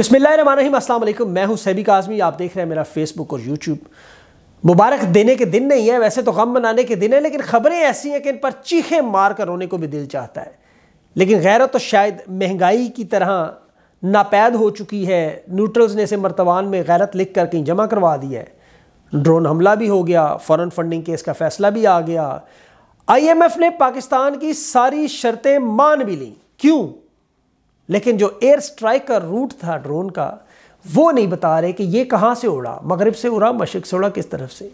अस्सलाम वालेकुम मैं हूं सैबिक काजमी आप देख रहे हैं मेरा फेसबुक और यूट्यूब मुबारक देने के दिन नहीं है वैसे तो गम मनाने के दिन है लेकिन खबरें ऐसी हैं कि इन पर चीखें मार कर रोने को भी दिल चाहता है लेकिन गैरत तो शायद महंगाई की तरह नापैद हो चुकी है न्यूट्रल्स ने इसे मरतवान में गैरत लिख कर कहीं जमा करवा दिया है ड्रोन हमला भी हो गया फॉरन फंडिंग केस का फैसला भी आ गया एफ ने पाकिस्तान की सारी शर्तें मान भी लीं क्यों लेकिन जो एयर स्ट्राइक का रूट था ड्रोन का वो नहीं बता रहे कि ये कहाँ से उड़ा मगरब से उड़ा मशरक से उड़ा किस तरफ से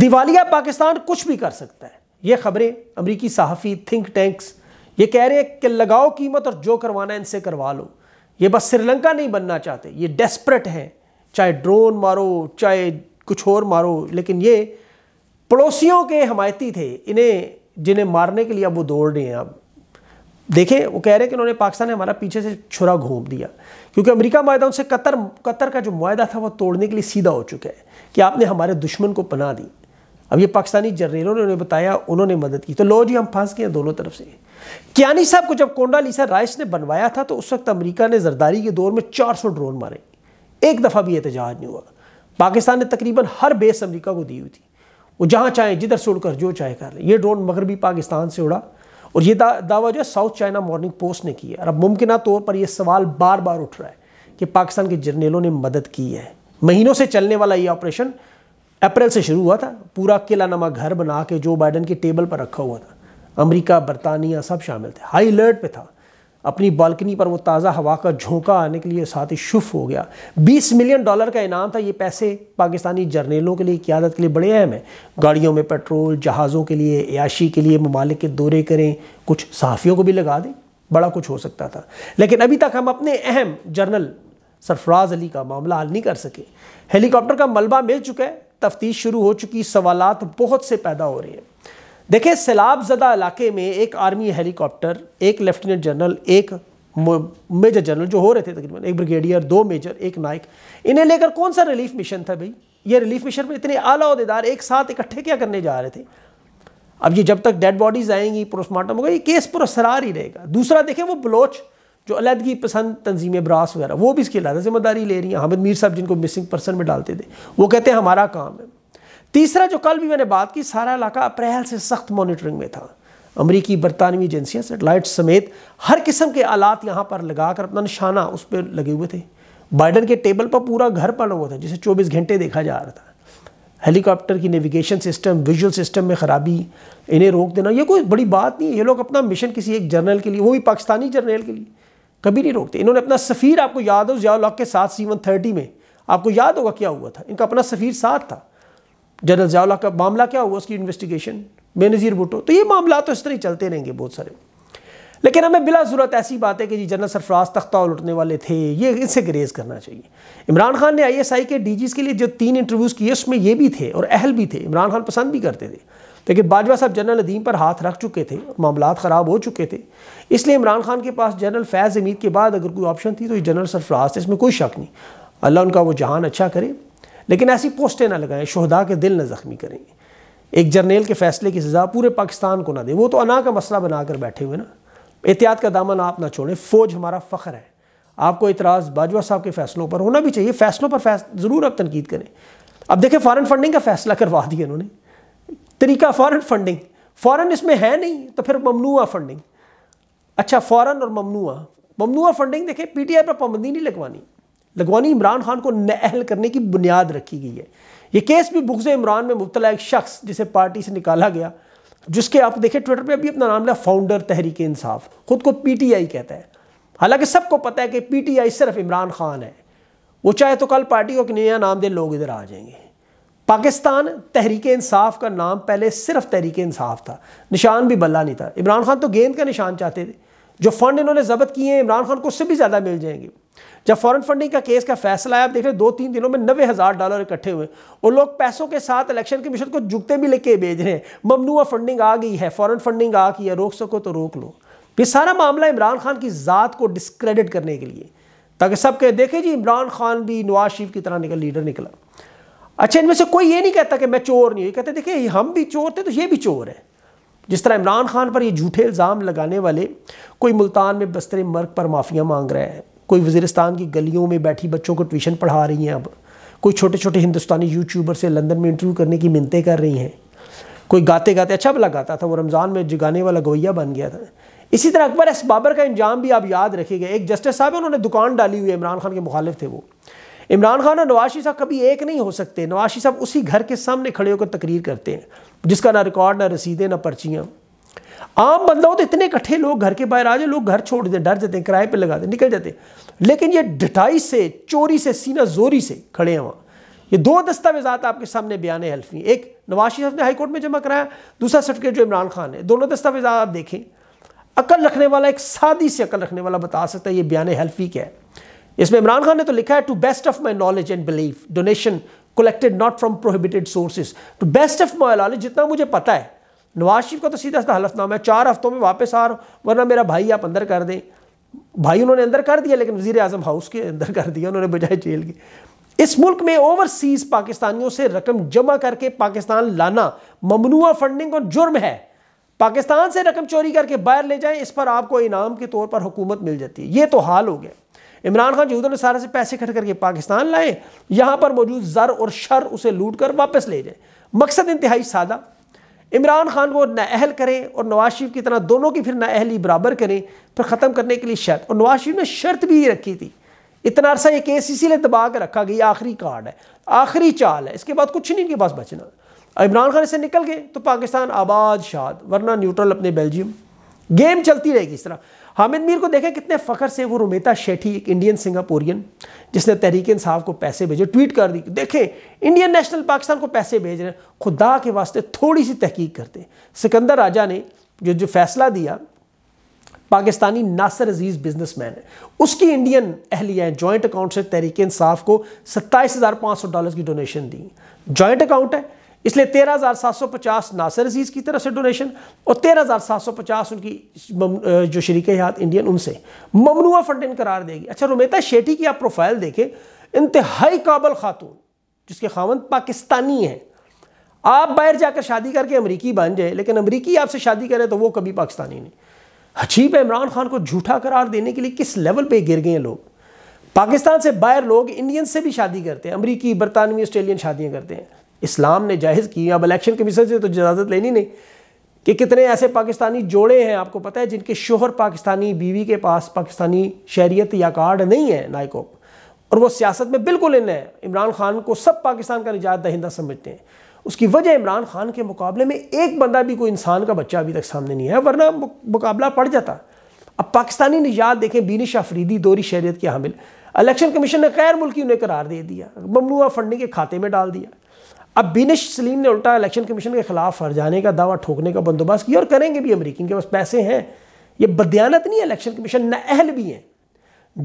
दिवालिया पाकिस्तान कुछ भी कर सकता है ये खबरें अमरीकी सहाफ़ी थिंक टैंक्स ये कह रहे हैं कि लगाओ कीमत और जो करवाना है इनसे करवा लो ये बस श्रीलंका नहीं बनना चाहते ये डेस्परेट हैं चाहे ड्रोन मारो चाहे कुछ और मारो लेकिन ये पड़ोसियों के हमायती थे इन्हें जिन्हें मारने के लिए अब वो दौड़ रहे हैं अब देखें वो कह रहे हैं कि उन्होंने पाकिस्तान ने हमारा पीछे से छुरा घूम दिया क्योंकि अमेरिका माहा उनसे कतर कतर का जो माहा था वो तोड़ने के लिए सीधा हो चुका है कि आपने हमारे दुश्मन को पना दी अब ये पाकिस्तानी जर्नेलों ने उन्हें बताया उन्होंने मदद की तो लो जी हम फंस गए दोनों तरफ से क्यानी साहब को जब कोंडा लीसा राइस ने बनवाया था तो उस वक्त अमरीका ने जरदारी के दौर में चार ड्रोन मारे एक दफ़ा भी एहतजाज नहीं हुआ पाकिस्तान ने तकरीबन हर बेस अमरीका को दी हुई थी वो जहाँ चाहे जिधर से उड़कर जो चाहे कर ले ये ड्रोन मगरबी पाकिस्तान से उड़ा और ये दा, दावा जो है साउथ चाइना मॉर्निंग पोस्ट ने किया और अब मुमकिन तौर पर यह सवाल बार बार उठ रहा है कि पाकिस्तान के जर्नेलों ने मदद की है महीनों से चलने वाला ये ऑपरेशन अप्रैल से शुरू हुआ था पूरा किला नमा घर बना के जो बाइडन के टेबल पर रखा हुआ था अमेरिका बरतानिया सब शामिल थे हाई अलर्ट पे था अपनी बालकनी पर वो ताज़ा हवा का झोंका आने के लिए साथ ही शुफ हो गया 20 मिलियन डॉलर का इनाम था ये पैसे पाकिस्तानी जर्नेलों के लिए क्यादत के लिए बड़े अहम हैं गाड़ियों में पेट्रोल जहाज़ों के लिए याशी के लिए ममालिक के दौरे करें कुछ सहाफ़ियों को भी लगा दें बड़ा कुछ हो सकता था लेकिन अभी तक हम अपने अहम जर्नल सरफराज अली का मामला हल नहीं कर सके हेलीकॉप्टर का मलबा मिल चुका है तफ्तीश शुरू हो चुकी सवालत बहुत से पैदा हो रहे हैं देखिए सैलाब ज़दा इलाके में एक आर्मी हेलीकॉप्टर एक लेफ्टिनेंट जनरल एक मेजर जनरल जो हो रहे थे तकरीबन एक ब्रिगेडियर दो मेजर एक नायक इन्हें लेकर कौन सा रिलीफ मिशन था भाई ये रिलीफ मिशन पर इतने आला एक साथ इकट्ठे क्या करने जा रहे थे अब ये जब तक डेड बॉडीज़ आएंगी पोस्टमार्टम होगा ये केस पुरसरार ही रहेगा दूसरा देखें वो बलोच जो अलहदगी पसंद तंजीमें ब्रास वगैरह वो भी इसकी अलहदा जिम्मेदारी ले रही हैं हमद मीर साहब जिनको मिसिंग पर्सन में डालते थे वो कहते हैं हमारा काम है तीसरा जो कल भी मैंने बात की सारा इलाका अप्रैल से सख्त मॉनिटरिंग में था अमरीकी बरतानवी एजेंसियाँ सेटेलाइट समेत हर किस्म के आलात यहाँ पर लगा कर अपना निशाना उस पर लगे हुए थे बाइडन के टेबल पर पूरा घर पड़ा हुआ था जिसे 24 घंटे देखा जा रहा था हेलीकॉप्टर की नेविगेशन सिस्टम विजुअल सिस्टम में ख़राबी इन्हें रोक देना ये कोई बड़ी बात नहीं है ये लोग अपना मिशन किसी एक जर्नल के लिए वो भी पाकिस्तानी जर्नल के लिए कभी नहीं रोकते इन्होंने अपना सफ़ीर आपको याद हो जियाउल के साथ सीवन थर्टी में आपको याद होगा क्या हुआ था इनका अपना सफ़ीर साथ था जनरल जयाला का मामला क्या हुआ उसकी इन्वेस्टिगेशन बेनज़ीर भुटो तो ये मामला तो इस तरह चलते रहेंगे बहुत सारे लेकिन हमें बिला ज़रूरत ऐसी बात है कि जी जनरल सरफराज तख्ता लुटने वाले थे ये इनसे ग्रेज़ करना चाहिए इमरान खान ने आईएसआई के डीजीज़ के लिए जो तीन इंटरव्यूज़ किए उसमें ये भी थे और अहल भी थे इमरान खान पसंद भी करते थे लेकिन बाजवा साहब जनरल अदीम पर हाथ रख चुके थे मामला ख़राब हो चुके थे इसलिए इमरान खान के पास जनरल फैज़ अमीद के बाद अगर कोई ऑप्शन थी तो जनरल सरफराज थे इसमें कोई शक नहीं अल्लाह उनका वो जहान अच्छा करे लेकिन ऐसी पोस्टें ना लगाएं शहदा के दिल ना ज़ख्मी करें एक जर्नेल के फैसले की सज़ा पूरे पाकिस्तान को ना दें वो तो अना का मसला बनाकर बैठे हुए ना एहतियात का दामन आप ना छोड़ें फ़ौज हमारा फ़ख्र है आपको इतराज़ बाजवा साहब के फ़ैसलों पर होना भी चाहिए फ़ैसलों पर फैस ज़रूर आप तनकीद करें अब देखें फ़ारन फंडिंग का फ़ैसला करवा दिया उन्होंने तरीका फ़ारन फंडिंग फ़ारन इसमें है नहीं तो फिर ममनुआ फंडिंग अच्छा फ़ारन और ममनुआ ममनुआ फंडिंग देखें पी टी आई पर पाबंदी नहीं लगवानी लगवानी इमरान खान को नहल करने की बुनियाद रखी गई है ये केस भी बुग्ज इमरान में मुबतला एक शख्स जिसे पार्टी से निकाला गया जिसके आप देखें ट्विटर पे अभी अपना नाम लिया फाउंडर तहरीक इंसाफ खुद को पीटीआई कहता है हालांकि सबको पता है कि पीटीआई सिर्फ इमरान खान है वो चाहे तो कल पार्टी को नया नाम दे लोग इधर आ जाएंगे पाकिस्तान तहरीक इंसाफ का नाम पहले सिर्फ तहरीक इंसाफ था निशान भी बल्ला नहीं था इमरान खान तो गेंद का निशान चाहते थे जो फंड इन्होंने जब्त किए हैं इमरान खान को उससे भी ज़्यादा मिल जाएंगे जब फॉरेन फंडिंग का केस का फैसला आया आप देख रहे दो तीन दिनों में नब्बे हज़ार डॉलर इकट्ठे हुए और लोग पैसों के साथ इलेक्शन कमीशन को जुगते भी लेके भेज रहे हैं ममनुआ फंडिंग आ गई है फॉरन फंडिंग आ गई है रोक सको तो रोक लो ये सारा मामला इमरान खान की ज़ात को डिस्क्रेडिट करने के लिए ताकि सब कहे देखे जी इमरान खान भी नवाज शरीफ की तरह निकल लीडर निकला अच्छा इनमें से कोई ये नहीं कहता कि मैं चोर नहीं हूँ कहते देखिए हम भी चोर थे तो ये भी चोर है जिस तरह इमरान खान पर ये झूठे इल्ज़ाम लगाने वाले कोई मुल्तान में बस्तर मर्ग पर माफ़िया मांग रहा है कोई वजीरस्तान की गलियों में बैठी बच्चों को ट्यूशन पढ़ा रही हैं अब कोई छोटे छोटे हिंदुस्तानी यूट्यूबर से लंदन में इंटरव्यू करने की मिनतें कर रही हैं कोई गाते गाते अच्छा भला गाता था वो रमज़ान में जगाने वाला गवैया बन गया था इसी तरह अकबर एस बाबर का इंजाम भी आप याद रखिएगा एक जस्टिस साहब है उन्होंने दुकान डाली हुई है इमरान खान के मुखालिफ थे वो इमरान खान और नवाशी साहब कभी एक नहीं हो सकते नवाशी साहब उसी घर के सामने खड़े होकर तकरीर करते हैं जिसका ना रिकॉर्ड ना रसीदें ना पर्चियाँ आम बंदा हो तो इतने इकट्ठे लोग घर के बाहर आ जाए लोग घर छोड़ देते डर जाते किराए पर लगा देते निकल जाते लेकिन ये डटाई से चोरी से सीना जोरी से खड़े हैं वहाँ ये दो दस्तावेजात आपके सामने बयान हल्फी एक नवाज शरीफ ने हाईकोर्ट में जमा कराया दूसरा सर्टिफिकेट जो इमरान खान है दोनों दस्तावेजा आप देखें अकल रखने वाला एक सादी से अकल रखने वाला बता सकता है ये बयान हल्फी क्या है इसमें इमरान खान ने तो लिखा है to best of my knowledge and belief donation collected not from prohibited sources to best of my knowledge जितना मुझे पता है नवाज शरीफ का तो सीधा सीधा हलफनामा है चार हफ्तों में वापस आ रहा हूँ वरना मेरा भाई आप अंदर कर दें भाई उन्होंने अंदर कर दिया लेकिन वजीर अजम हाउस के अंदर कर दिया उन्होंने बजाय जेल के इस मुल्क में ओवरसीज पाकिस्तानियों से रकम जमा करके पाकिस्तान लाना ममनुआ फंडिंग और जुर्म है पाकिस्तान से रकम चोरी करके बाहर ले जाएं इस पर आपको इनाम के तौर पर हुकूमत मिल जाती है ये तो हाल हो गया इमरान खान ने सारे से पैसे खट करके पाकिस्तान लाए यहां पर मौजूद जर और शर उसे लूट कर वापस ले जाए मकसद इंतहाई सादा इमरान खान को नाअहल करें और नवाज शरीफ की तरह दोनों की फिर नाअहली बराबर करें फिर ख़त्म करने के लिए शर्त और नवाज शरीफ ने शर्त भी रखी थी इतना अरसा ये केस इसीलिए दबा कर रखा गया आखिरी कार्ड है आखिरी चाल है इसके बाद कुछ नहीं इनके पास बचना इमरान खान इससे निकल गए तो पाकिस्तान आबाद शाद वरना न्यूट्रल अपने बेल्जियम गेम चलती रहेगी इस तरह हामिद मीर को देखें कितने फ़ख्र से वो रुमेता शेठी एक इंडियन सिंगापुरियन जिसने तहरीक इंसाफ को पैसे भेजे ट्वीट कर दी देखें इंडियन नेशनल पाकिस्तान को पैसे भेज रहे हैं खुदा के वास्ते थोड़ी सी तहकीक करते सिकंदर राजा ने जो जो फैसला दिया पाकिस्तानी नासर अजीज़ बिजनेसमैन है उसकी इंडियन अहलिया जॉइंट अकाउंट से तहरीक इंसाफ को सत्ताईस हज़ार पाँच सौ डॉलर की डोनेशन दी जॉइंट अकाउंट है इसलिए तेरह हज़ार सात सौ पचास नासर अजीज़ की तरफ से डोनेशन और तेरह हज़ार सात सौ पचास उनकी जो शरीक हयात इंडियन उनसे ममनुआ फंडिंग करार देगी अच्छा रोमेता शेठी की आप प्रोफाइल देखें इंतहाई काबल खातून जिसके खावन पाकिस्तानी हैं आप बाहर जाकर शादी करके अमरीकी बन जाए लेकिन अमरीकी आपसे शादी करे तो वो कभी पाकिस्तानी नहीं हजीब इमरान खान को झूठा करार देने के लिए किस लेवल पर गिर गए हैं लोग पाकिस्तान से बाहर लोग इंडियन से भी शादी करते हैं अमरीकी बरतानवी ऑस्ट्रेलियन शादियाँ करते हैं इस्लाम ने जायज़ की अब इलेक्शन कमीशन से तो इजाज़त लेनी नहीं कि कितने ऐसे पाकिस्तानी जोड़े हैं आपको पता है जिनके शोहर पाकिस्तानी बीवी के पास पाकिस्तानी शहरीत या कार्ड नहीं है नायकोप और वो सियासत में बिल्कुल इन है इमरान खान को सब पाकिस्तान का निजात दहिंदा समझते हैं उसकी वजह इमरान खान के मुकाबले में एक बंदा भी कोई इंसान का बच्चा अभी तक सामने नहीं है वरना मुकाबला पड़ जाता अब पाकिस्तानी निजात देखें बीनिश आफरीदी दोरी शहरीत के हामिल इलेक्शन कमीशन ने गैर मुल्की उन्हें करार दे दिया ममनुआ फंडिंग के खाते में डाल दिया अब बिनिश सलीम ने उल्टा इलेक्शन कमीशन के खिलाफ हर जाने का दावा ठोकने का बंदोबस्त किया और करेंगे भी अमरीकी के पास पैसे हैं ये बदयानत नहीं है इलेक्शन कमीशन अहल भी हैं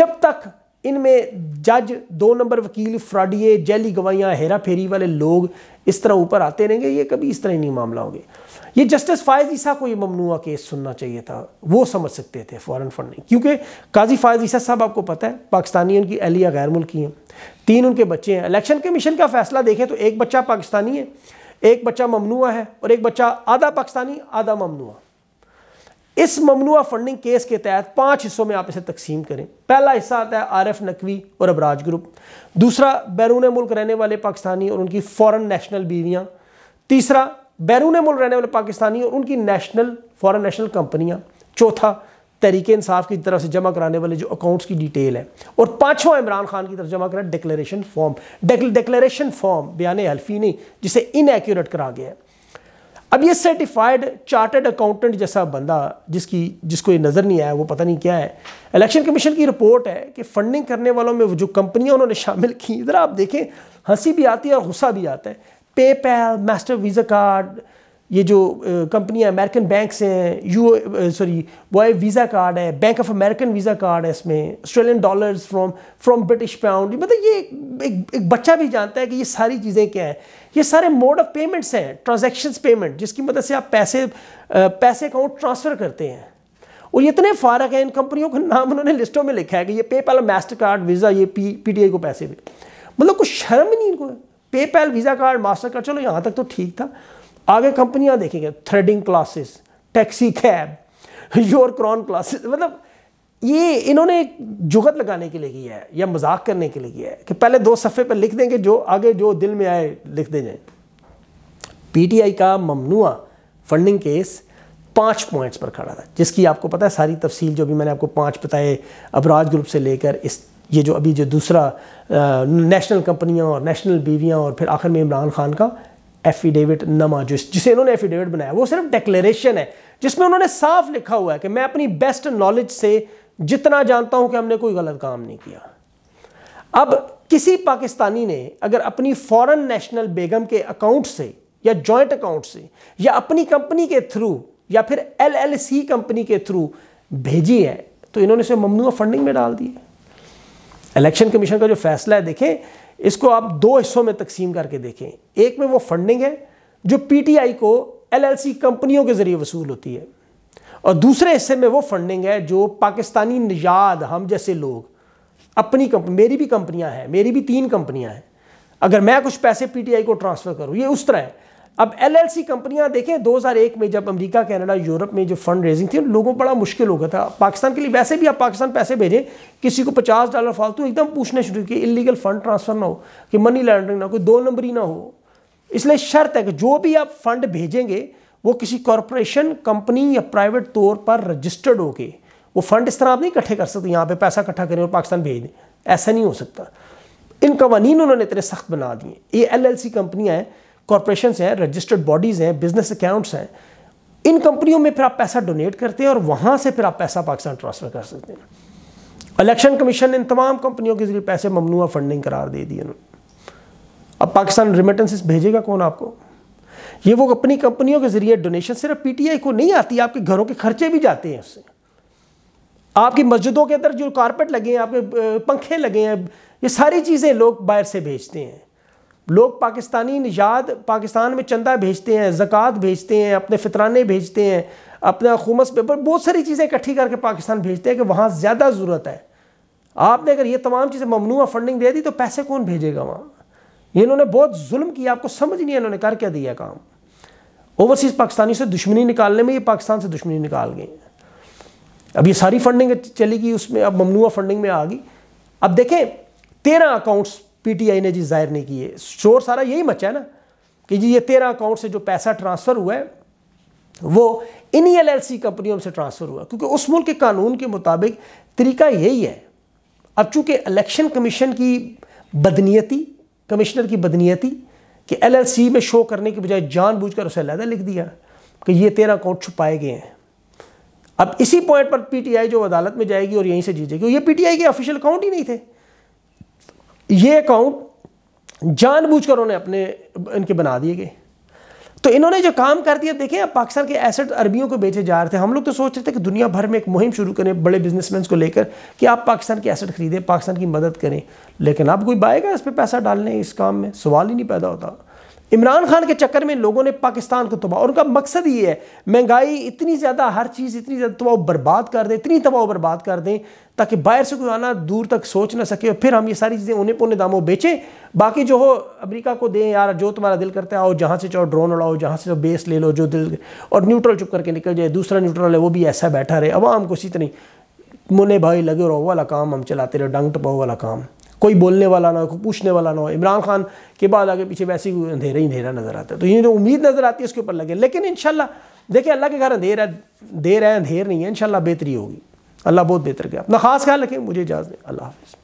जब तक इनमें जज दो नंबर वकील फ्रॉडिए जैली गवाइयाँ हेरा फेरी वाले लोग इस तरह ऊपर आते रहेंगे ये कभी इस तरह ही नहीं मामला होंगे ये जस्टिस फ़ायज़ ईसा को ये ममनुआ केस सुनना चाहिए था वो समझ सकते थे फ़ॉरन नहीं क्योंकि काजी फ़ायज़ ईसा साहब आपको पता है पाकिस्तानी उनकी अहलिया गैर मुल्की हैं तीन उनके बच्चे हैं इलेक्शन कमीशन का फैसला देखें तो एक बच्चा पाकिस्तानी है एक बच्चा ममनुआ है और एक बच्चा आधा पाकिस्तानी आधा ममनुआ इस ममनुआ फंडिंग केस के तहत पांच हिस्सों में आप इसे तकसीम करें पहला हिस्सा आता है आरएफ नकवी और अबराज ग्रुप दूसरा बैरून मुल्क रहने वाले पाकिस्तानी और उनकी फॉरेन नेशनल बीवियां तीसरा बैरून मुल्क रहने वाले पाकिस्तानी और उनकी नेशनल फॉरेन नेशनल कंपनियां चौथा तहरीक इंसाफ की तरफ से जमा कराने वाले जो अकाउंट्स की डिटेल है और पांचवा इमरान खान की तरफ जमा करा डिक्लेरेशन फॉर्म डिक्लेरेशन फॉर्म बयान हल्फी नहीं जिसे इनएक्यूरेट करा गया है अब ये सर्टिफाइड चार्टर्ड अकाउंटेंट जैसा बंदा जिसकी जिसको ये नज़र नहीं आया वो पता नहीं क्या है इलेक्शन कमीशन की रिपोर्ट है कि फंडिंग करने वालों में जो कंपनियां उन्होंने शामिल की इधर आप देखें हंसी भी आती है और गुस्सा भी आता है पेपैल मास्टर वीज़ा कार्ड ये जो कंपनियां अमेरिकन बैंक हैं यू सॉरी वो है वीज़ा कार्ड है bank of American visa card है इसमें Australian dollars from from British pound मतलब ये एक, एक बच्चा भी जानता है कि ये सारी चीज़ें क्या हैं ये सारे मोड ऑफ पेमेंट्स हैं ट्रांजेक्शन्स पेमेंट जिसकी मदद से आप पैसे पैसे अकाउंट ट्रांसफ़र करते हैं और इतने फ़ारक हैं इन कंपनियों का नाम उन्होंने लिस्टों में लिखा है कि ये पेपैल मास्टर कार्ड वीज़ा ये पी पी टी आई को पैसे भी मतलब कुछ शर्म ही नहीं इनको PayPal visa card master card चलो यहाँ तक तो ठीक था आगे कंपनियां देखेंगे threading classes taxi cab your क्रॉन क्लासेस मतलब ये इन्होंने एक जुगत लगाने के लिए किया है या मजाक करने के लिए किया है कि पहले दो सफ़े पर लिख देंगे जो आगे जो दिल में आए लिख पी टी पीटीआई का ममनुआ फंडिंग केस पाँच पॉइंट्स पर खड़ा था जिसकी आपको पता है सारी तफसील जो भी मैंने आपको पाँच बताए अबराज ग्रुप से लेकर इस ये जो अभी जो दूसरा नेशनल कंपनियां और नेशनल बीवियां और फिर आखिर में इमरान खान का एफिडेविट नमा जो जिसे इन्होंने एफिडेविट बनाया वो सिर्फ डिक्लेरेशन है जिसमें उन्होंने साफ लिखा हुआ है कि मैं अपनी बेस्ट नॉलेज से जितना जानता हूं कि हमने कोई गलत काम नहीं किया अब किसी पाकिस्तानी ने अगर अपनी फॉरेन नेशनल बेगम के अकाउंट से या जॉइंट अकाउंट से या अपनी कंपनी के थ्रू या फिर एलएलसी कंपनी के थ्रू भेजी है तो इन्होंने उसे ममनुआ फंडिंग में डाल दिया इलेक्शन कमीशन का जो फैसला है देखें इसको आप दो हिस्सों में तकसीम करके देखें एक में वो फंडिंग है जो पीटीआई को एलएलसी कंपनियों के ज़रिए वसूल होती है और दूसरे हिस्से में वो फंडिंग है जो पाकिस्तानी निजाद हम जैसे लोग अपनी कंपनी मेरी भी कंपनियां हैं मेरी भी तीन कंपनियां हैं अगर मैं कुछ पैसे पीटीआई को ट्रांसफ़र करूं ये उस तरह है अब एलएलसी कंपनियां देखें 2001 में जब अमेरिका कनाडा यूरोप में जो फंड रेजिंग थी लोगों बड़ा मुश्किल हो गया था पाकिस्तान के लिए वैसे भी आप पाकिस्तान पैसे भेजें किसी को 50 डॉलर फालतू एकदम पूछना शुरू किए इलीगल फंड ट्रांसफ़र ना हो कि मनी लॉन्ड्रिंग ना हो कोई दो नंबरी ना हो इसलिए शर्त है कि जो भी आप फंड भेजेंगे वो किसी कॉरपोरेशन कंपनी या प्राइवेट तौर पर रजिस्टर्ड होके वो फंड इस तरह आप नहीं इकट्ठे कर सकते यहाँ पर पैसा इकट्ठा करें और पाकिस्तान भेज दें ऐसा नहीं हो सकता इन कवानीन उन्होंने इतने सख्त बना दिए ये सी कंपनियां हैं कॉरपोरेशन हैं रजिस्टर्ड बॉडीज़ हैं बिजनेस अकाउंट्स हैं इन कंपनियों में फिर आप पैसा डोनेट करते हैं और वहाँ से फिर आप पैसा पाकिस्तान ट्रांसफ़र कर सकते हैं इलेक्शन कमीशन ने इन तमाम कंपनियों के जरिए पैसे ममनुआ फंडिंग करार दे दी उन्होंने अब पाकिस्तान रिमिटेंसेस भेजेगा कौन आपको ये वो अपनी कंपनियों के जरिए डोनेशन सिर्फ पीटीआई को नहीं आती आपके घरों के खर्चे भी जाते हैं उससे आपकी मस्जिदों के अंदर जो कारपेट लगे हैं आपके पंखे लगे हैं ये सारी चीज़ें लोग बाहर से भेजते हैं लोग पाकिस्तानी निजात पाकिस्तान में चंदा भेजते हैं ज़क़़त भेजते हैं अपने फितराने भेजते हैं अपना खूमस पेपर बहुत सारी चीज़ें इकट्ठी करके पाकिस्तान भेजते हैं कि वहाँ ज़्यादा ज़रूरत है आपने अगर ये तमाम चीज़ें ममनू फंडिंग दे दी तो पैसे कौन भेजेगा वहाँ ये इन्होंने बहुत जुल्म किया आपको समझ नहीं है इन्होंने कर क्या दिया काम ओवरसीज़ पाकिस्तानी से दुश्मनी निकालने में ये पाकिस्तान से दुश्मनी निकाल गए अब ये सारी फंडिंग चली गई उसमें अब ममनू फंडिंग में आ गई अब देखें तेरह अकाउंट्स पीटीआई ने जी जाहिर नहीं किए शोर सारा यही मचा है ना कि जी ये तेरह अकाउंट से जो पैसा ट्रांसफ़र हुआ है वो इन्हीं एल एल सी कंपनियों से ट्रांसफ़र हुआ क्योंकि उस मुल्क के कानून के मुताबिक तरीका यही है अब चूंकि इलेक्शन कमीशन की बदनीयती कमिश्नर की बदनीयती कि एलएलसी में शो करने के बजाय जानबूझकर उसे अलहदा लिख दिया कि ये तेरह अकाउंट छुपाए गए हैं अब इसी पॉइंट पर पीटीआई जो अदालत में जाएगी और यहीं से जीतेगी ये पीटीआई के ऑफिशियल अकाउंट ही नहीं थे ये अकाउंट जानबूझकर उन्होंने अपने इनके बना दिए गए तो इन्होंने जो काम कर दिया देखें अब पाकिस्तान के एसेट अरबियों को बेचे जा रहे थे हम लोग तो सोच रहे थे कि दुनिया भर में एक मुहिम शुरू करें बड़े बिजनेसमैन को लेकर कि आप पाकिस्तान के एसेट खरीदें पाकिस्तान की मदद करें लेकिन अब कोई बाएगा इस पर पैसा डालने इस काम में सवाल ही नहीं पैदा होता इमरान खान के चक्कर में लोगों ने पाकिस्तान को तबाह और उनका मकसद ये है महंगाई इतनी ज़्यादा हर चीज़ इतनी ज़्यादा तबाह बर्बाद कर दें इतनी तबाह बर्बाद कर दें ताकि बाहर से आना दूर तक सोच ना सके और फिर हम ये सारी चीज़ें उन्हें पुने दामों बेचें बाकी जो हो अमेरिका को दें यार जो तुम्हारा दिल करता है आओ जहाँ से चाहो ड्रोन उड़ाओ जहाँ से चाहो बेस ले लो जो दिल और न्यूट्रल चुप करके निकल जाए दूसरा न्यूट्रल है वो भी ऐसा बैठा रहे अवाम को इसी तरह मुने भाई लगे रहो वाला काम हम चलाते रहो डंग टपाओ वाला काम कोई बोलने वाला ना हो कोई पूछने वाला ना हो इमरान खान के बाद आगे पीछे वैसे ही अंधेरा ही अंधेरा नज़र आता है तो ये जो उम्मीद नज़र आती है उसके ऊपर लगे लेकिन इन देखिए अल्लाह के घर है देर है अंधेर नहीं है इन बेहतरी होगी अल्लाह बहुत बेहतर गया अपना खास ख्याल रखें मुझे इजाज़त दें अल्लाह हाफिज़